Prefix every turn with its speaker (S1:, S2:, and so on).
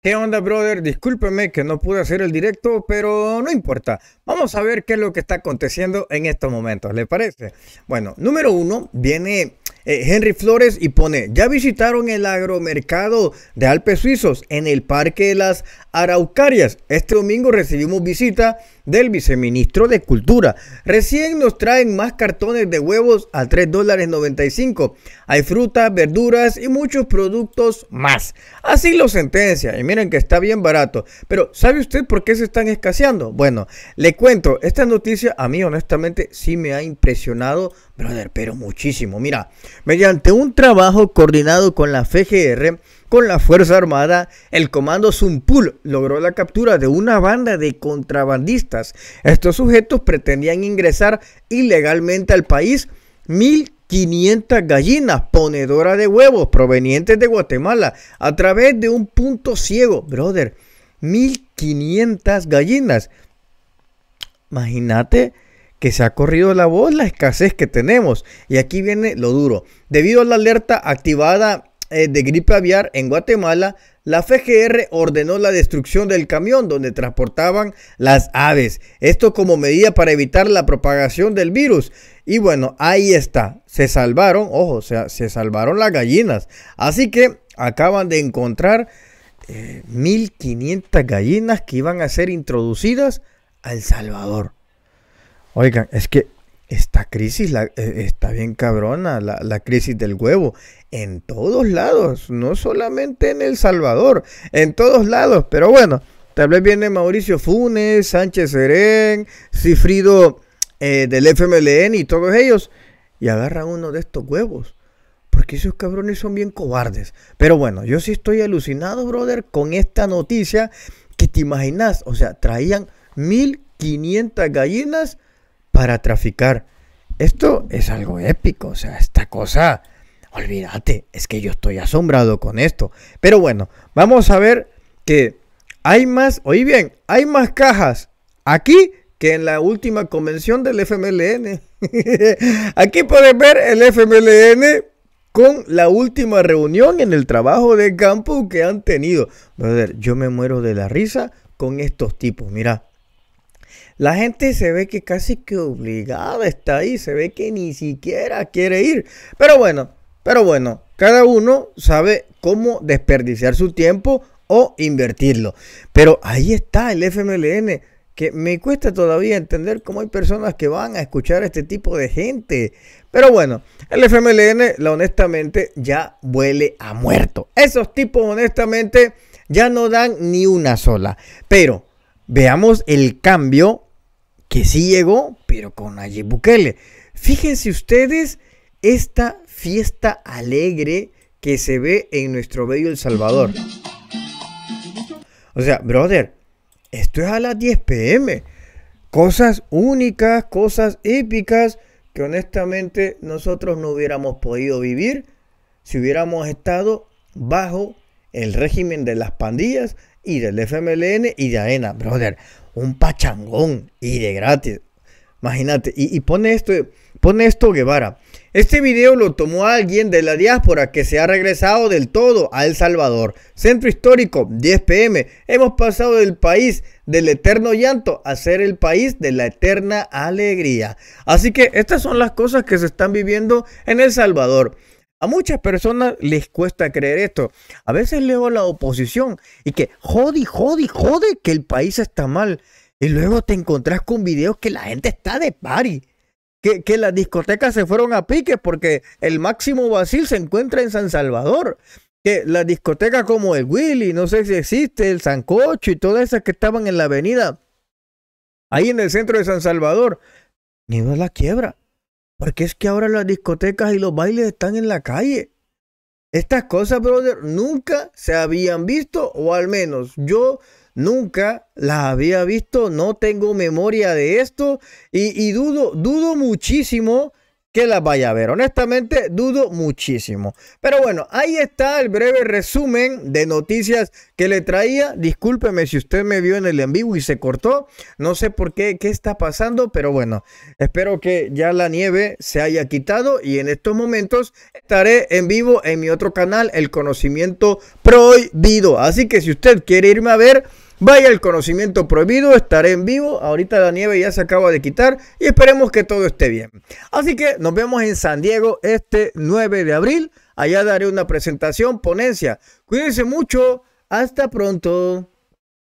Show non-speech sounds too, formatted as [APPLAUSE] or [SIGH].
S1: ¿Qué onda, brother? Discúlpeme que no pude hacer el directo, pero no importa. Vamos a ver qué es lo que está aconteciendo en estos momentos, ¿le parece? Bueno, número uno, viene eh, Henry Flores y pone, ya visitaron el agromercado de Alpes Suizos en el Parque de las Araucarias. Este domingo recibimos visita del viceministro de Cultura. Recién nos traen más cartones de huevos a $3.95. dólares Hay frutas, verduras y muchos productos más. Así lo sentencia. Y miren que está bien barato. Pero ¿sabe usted por qué se están escaseando? Bueno, le cuento, esta noticia a mí honestamente sí me ha impresionado, brother, pero muchísimo. Mira, mediante un trabajo coordinado con la FGR, con la Fuerza Armada, el Comando Zumpul logró la captura de una banda de contrabandistas. Estos sujetos pretendían ingresar ilegalmente al país 1.500 gallinas ponedoras de huevos provenientes de Guatemala a través de un punto ciego, brother. 1.500 gallinas. Imagínate que se ha corrido la voz la escasez que tenemos. Y aquí viene lo duro. Debido a la alerta activada eh, de gripe aviar en Guatemala, la FGR ordenó la destrucción del camión donde transportaban las aves. Esto como medida para evitar la propagación del virus. Y bueno, ahí está. Se salvaron, ojo, se salvaron las gallinas. Así que acaban de encontrar 1.500 eh, gallinas que iban a ser introducidas al Salvador. Oigan, es que esta crisis eh, está bien cabrona, la, crisis del huevo, en todos lados, no solamente en El Salvador, en todos lados, pero bueno, tal vez viene Mauricio Funes, Sánchez Serén, Cifrido eh, del FMLN y todos ellos, y agarran uno de estos huevos, porque esos cabrones son bien cobardes. Pero bueno, yo sí estoy alucinado, brother, con esta noticia que te imaginas, o sea, traían 1.500 gallinas para traficar. Esto es algo épico, o sea, esta cosa, olvídate, es que yo estoy asombrado con esto. Pero bueno, vamos a ver que hay más, oí bien, hay más cajas aquí que en la última convención del FMLN. [LAUGHS] aquí puedes ver el FMLN con la última reunión en el trabajo de campo que han tenido. yo me muero de la risa con estos tipos, mira. La gente se ve que casi que obligada está ahí, se ve que ni siquiera quiere ir. Pero bueno, pero bueno, cada uno sabe cómo desperdiciar su tiempo o invertirlo. Pero ahí está el FMLN, que me cuesta todavía entender cómo hay personas que van a escuchar a este tipo de gente. Pero bueno, el FMLN, la honestamente, ya huele a muerto. Esos tipos, honestamente, ya no dan ni una sola. Pero veamos el cambio que sí llegó, pero con Nayib Bukele. Fíjense ustedes esta fiesta alegre que se ve en nuestro bello El Salvador. O sea, brother, esto es a las 10 pm. Cosas únicas, cosas épicas que honestamente nosotros no hubiéramos podido vivir si hubiéramos estado bajo el régimen de las pandillas y del FMLN y de AENA, brother un pachangón y de gratis. Imagínate, y, pone esto, pone esto Guevara. Este video lo tomó alguien de la diáspora que se ha regresado del todo a El Salvador. Centro histórico, 10 pm. Hemos pasado del país del eterno llanto a ser el país de la eterna alegría. Así que estas son las cosas que se están viviendo en El Salvador. A muchas personas les cuesta creer esto. A veces leo la oposición y que jodi, jodi, jode que el país está mal. Y luego te encontrás con videos que la gente está de pari, Que, las discotecas se fueron a pique porque el máximo vacil se encuentra en San Salvador. Que las discotecas como el Willy, no sé si existe, el Sancocho y todas esas que estaban en la avenida, ahí en el centro de San Salvador, ni a la quiebra. Porque es que ahora las discotecas y los bailes están en la calle. Estas cosas, brother, nunca se habían visto, o al menos yo nunca las había visto, no tengo memoria de esto y, y dudo, dudo muchísimo que las vaya a ver. Honestamente, dudo muchísimo. Pero bueno, ahí está el breve resumen de noticias que le traía. Discúlpeme si usted me vio en el en vivo y se cortó. No sé por qué, qué está pasando, pero bueno, espero que ya la nieve se haya quitado y en estos momentos estaré en vivo en mi otro canal, El Conocimiento Prohibido. Así que si usted quiere irme a ver Vaya el conocimiento prohibido, estaré en vivo. Ahorita la nieve ya se acaba de quitar y esperemos que todo esté bien. Así que nos vemos en San Diego este 9 de abril. Allá daré una presentación, ponencia. Cuídense mucho. Hasta pronto.